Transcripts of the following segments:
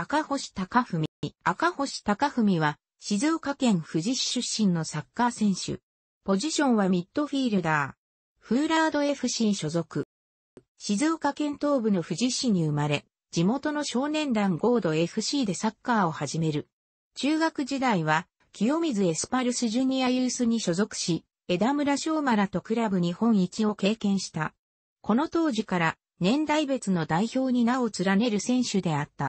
赤星貴文。赤星貴文は、静岡県富士市出身のサッカー選手。ポジションはミッドフィールダー。フーラード FC 所属。静岡県東部の富士市に生まれ、地元の少年団ゴード FC でサッカーを始める。中学時代は、清水エスパルスジュニアユースに所属し、枝村昌馬らとクラブ日本一を経験した。この当時から、年代別の代表に名を連ねる選手であった。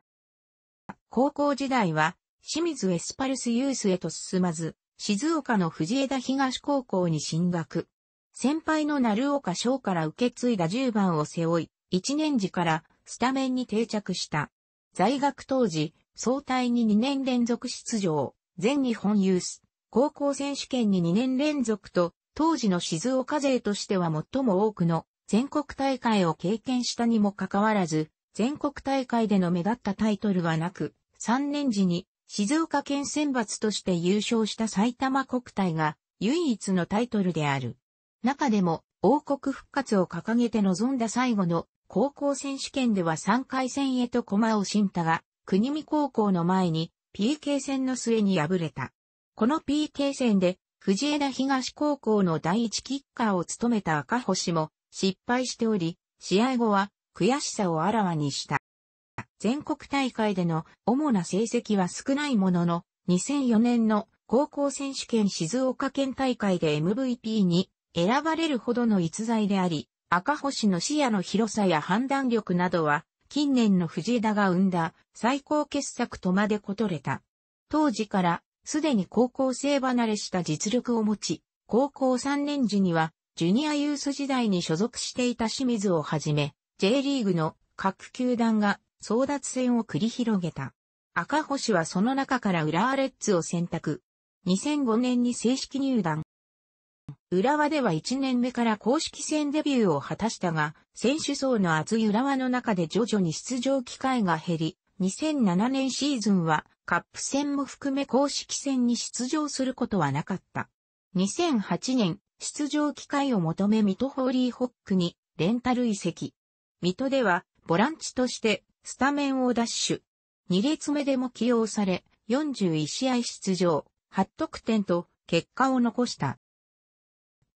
高校時代は、清水エスパルスユースへと進まず、静岡の藤枝東高校に進学。先輩の鳴岡翔から受け継いだ10番を背負い、1年時からスタメンに定着した。在学当時、総体に2年連続出場、全日本ユース、高校選手権に2年連続と、当時の静岡勢としては最も多くの全国大会を経験したにもかかわらず、全国大会での目立ったタイトルはなく、3年時に静岡県選抜として優勝した埼玉国体が唯一のタイトルである。中でも王国復活を掲げて臨んだ最後の高校選手権では3回戦へと駒を進たが、国見高校の前に PK 戦の末に敗れた。この PK 戦で藤枝東高校の第一キッカーを務めた赤星も失敗しており、試合後は悔しさをあらわにした。全国大会での主な成績は少ないものの、2004年の高校選手権静岡県大会で MVP に選ばれるほどの逸材であり、赤星の視野の広さや判断力などは、近年の藤枝が生んだ最高傑作とまでことれた。当時からすでに高校生離れした実力を持ち、高校3年時にはジュニアユース時代に所属していた清水をはじめ、J リーグの各球団が争奪戦を繰り広げた。赤星はその中から浦和レッズを選択。2005年に正式入団。浦和では1年目から公式戦デビューを果たしたが、選手層の厚い浦和の中で徐々に出場機会が減り、2007年シーズンはカップ戦も含め公式戦に出場することはなかった。2008年、出場機会を求め水戸ホーリーホックにレンタル移籍。水戸ではボランチとしてスタメンをダッシュ。2列目でも起用され、41試合出場、8得点と結果を残した。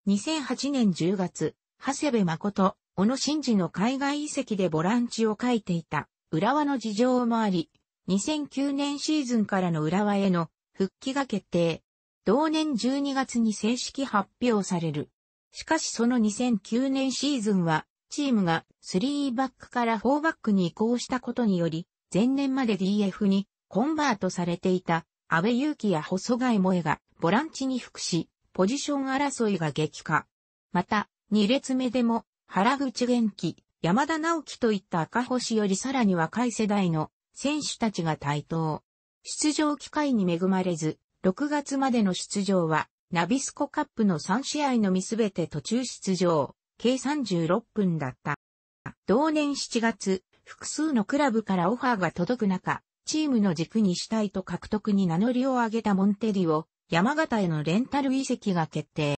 2008年10月、長谷部誠、小野真二の海外移籍でボランチを書いていた浦和の事情もあり、2009年シーズンからの浦和への復帰が決定。同年12月に正式発表される。しかしその2009年シーズンはチームが3バックから4バックに移行したことにより、前年まで DF にコンバートされていた安倍祐樹や細貝萌がボランチに服し、ポジション争いが激化。また、2列目でも原口元気、山田直樹といった赤星よりさらに若い世代の選手たちが台頭。出場機会に恵まれず、6月までの出場は、ナビスコカップの3試合のみすべて途中出場。計36分だった。同年7月、複数のクラブからオファーが届く中、チームの軸にしたいと獲得に名乗りを上げたモンテリを山形へのレンタル移籍が決定。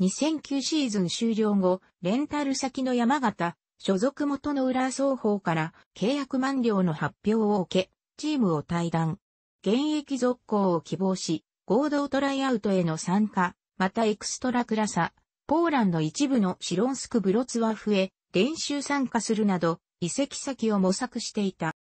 2009シーズン終了後、レンタル先の山形、所属元の裏双方から契約満了の発表を受け、チームを退団。現役続行を希望し、合同トライアウトへの参加、またエクストラクラサ、ポーランド一部のシロンスク・ブロツワフへ練習参加するなど、移籍先を模索していた。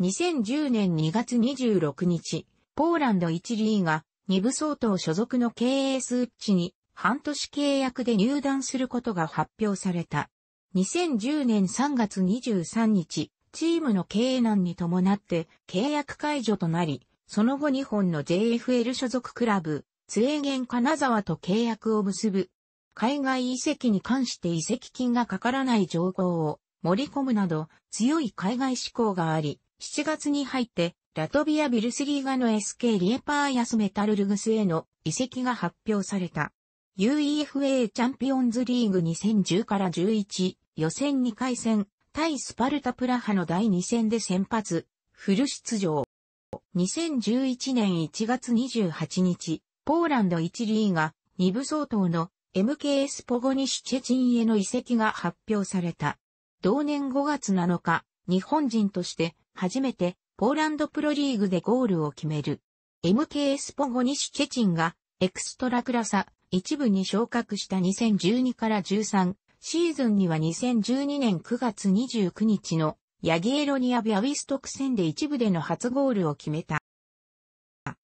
2010年2月26日、ポーランド1リーが2部相当所属の経営ウッチに半年契約で入団することが発表された。2010年3月23日、チームの経営難に伴って契約解除となり、その後2本の JFL 所属クラブ、制限ーゲン金沢と契約を結ぶ。海外移籍に関して移籍金がかからない情報を盛り込むなど強い海外志向があり、7月に入ってラトビアビルスリーガの SK リエパーヤスメタルルグスへの移籍が発表された。UEFA チャンピオンズリーグ2010から11予選2回戦対スパルタプラハの第2戦で先発、フル出場。2011年1月28日、ポーランド1リーガ2部相当の MKS ポゴニシュチェチンへの移籍が発表された。同年5月7日、日本人として初めてポーランドプロリーグでゴールを決める。MKS ポゴニシュチェチンがエクストラクラサ一部に昇格した2012から13シーズンには2012年9月29日のヤギエロニア・ビアウィストク戦で一部での初ゴールを決めた。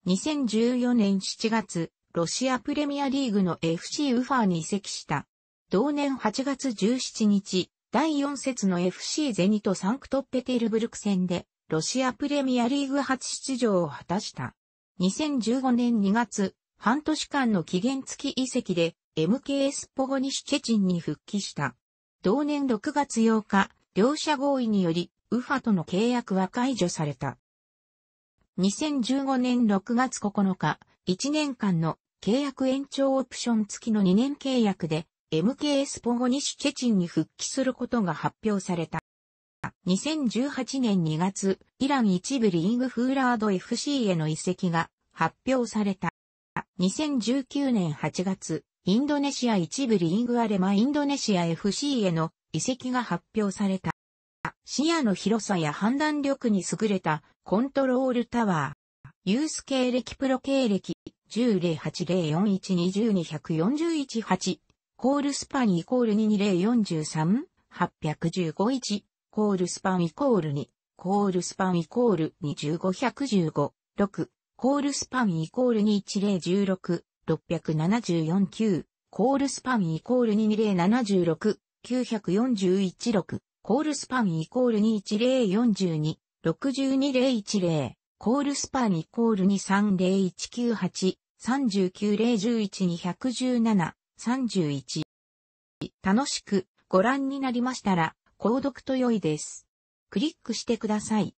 2014年7月、ロシアプレミアリーグの FC ウファーに移籍した。同年8月17日、第4節の FC ゼニとサンクトペテルブルク戦で、ロシアプレミアリーグ初出場を果たした。2015年2月、半年間の期限付き移籍で、MKS ポゴニシチェチンに復帰した。同年6月8日、両者合意により、ウファとの契約は解除された。2015年6月9日、1年間の契約延長オプション付きの2年契約で、MKS ポゴニシュチェチンに復帰することが発表された。2018年2月、イラン一部リーグフーラード FC への移籍が発表された。2019年8月、インドネシア一部リーグアレマインドネシア FC への移籍が発表された。視野の広さや判断力に優れたコントロールタワー。ユース経歴プロ経歴10080412021418コールスパンイコール22043-815-1コールスパンイコール2コールスパンイコール25115 6コールスパンイコール21016 674-9コールスパンイコール22076 941-6コールスパンイコール21042、6201コールスパンイコール230198、390112117、31。楽しくご覧になりましたら、購読と良いです。クリックしてください。